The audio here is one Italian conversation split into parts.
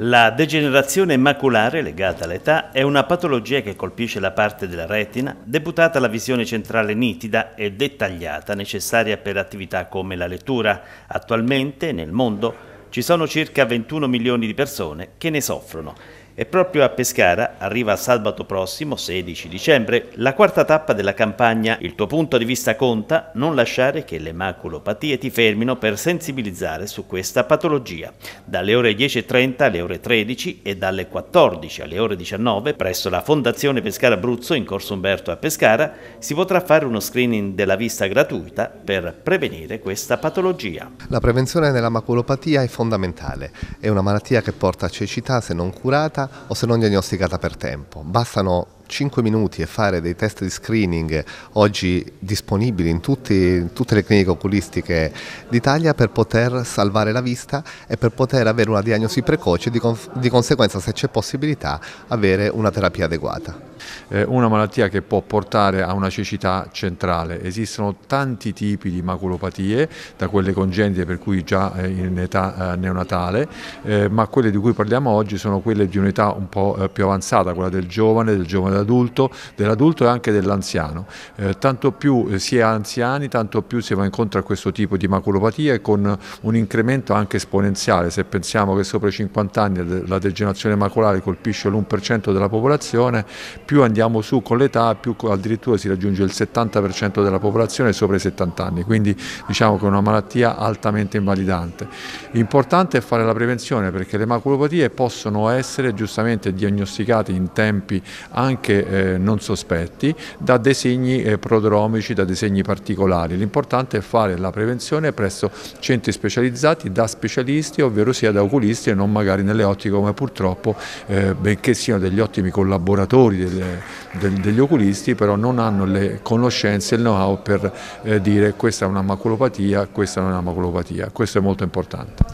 La degenerazione maculare legata all'età è una patologia che colpisce la parte della retina deputata alla visione centrale nitida e dettagliata necessaria per attività come la lettura. Attualmente nel mondo ci sono circa 21 milioni di persone che ne soffrono e proprio a Pescara arriva sabato prossimo, 16 dicembre, la quarta tappa della campagna Il tuo punto di vista conta, non lasciare che le maculopatie ti fermino per sensibilizzare su questa patologia. Dalle ore 10.30 alle ore 13 e dalle 14 alle ore 19 presso la Fondazione Pescara Abruzzo in Corso Umberto a Pescara si potrà fare uno screening della vista gratuita per prevenire questa patologia. La prevenzione della maculopatia è fondamentale, è una malattia che porta a cecità se non curata o se non diagnosticata per tempo. Bastano 5 minuti e fare dei test di screening oggi disponibili in, tutti, in tutte le cliniche oculistiche d'Italia per poter salvare la vista e per poter avere una diagnosi precoce e di, di conseguenza se c'è possibilità avere una terapia adeguata una malattia che può portare a una cecità centrale. Esistono tanti tipi di maculopatie, da quelle congenite per cui già eh, in età eh, neonatale, eh, ma quelle di cui parliamo oggi sono quelle di un'età un po' più avanzata, quella del giovane, del giovane dell'adulto, dell'adulto e anche dell'anziano. Eh, tanto più eh, si è anziani, tanto più si va incontro a questo tipo di maculopatia e con un incremento anche esponenziale. Se pensiamo che sopra i 50 anni la degenerazione macolare colpisce l'1% della popolazione, più andiamo su con l'età, più addirittura si raggiunge il 70% della popolazione sopra i 70 anni. Quindi diciamo che è una malattia altamente invalidante. Importante è fare la prevenzione perché le maculopatie possono essere giustamente diagnosticate in tempi anche anche eh, non sospetti da designi eh, prodromici, da designi particolari. L'importante è fare la prevenzione presso centri specializzati da specialisti, ovvero sia da oculisti e non magari nelle ottiche come purtroppo, eh, benché siano degli ottimi collaboratori delle, del, degli oculisti, però non hanno le conoscenze il know-how per eh, dire questa è una maculopatia, questa non è una maculopatia. Questo è molto importante.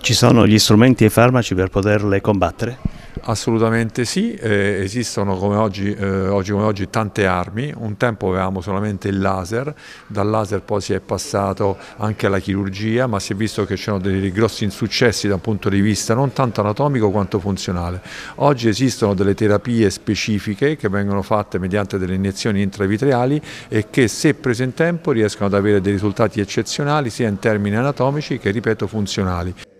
Ci sono gli strumenti e i farmaci per poterle combattere? assolutamente sì, eh, esistono come oggi, eh, oggi, come oggi tante armi, un tempo avevamo solamente il laser, dal laser poi si è passato anche alla chirurgia, ma si è visto che c'erano dei grossi insuccessi da un punto di vista non tanto anatomico quanto funzionale. Oggi esistono delle terapie specifiche che vengono fatte mediante delle iniezioni intravitreali e che se prese in tempo riescono ad avere dei risultati eccezionali sia in termini anatomici che ripeto funzionali.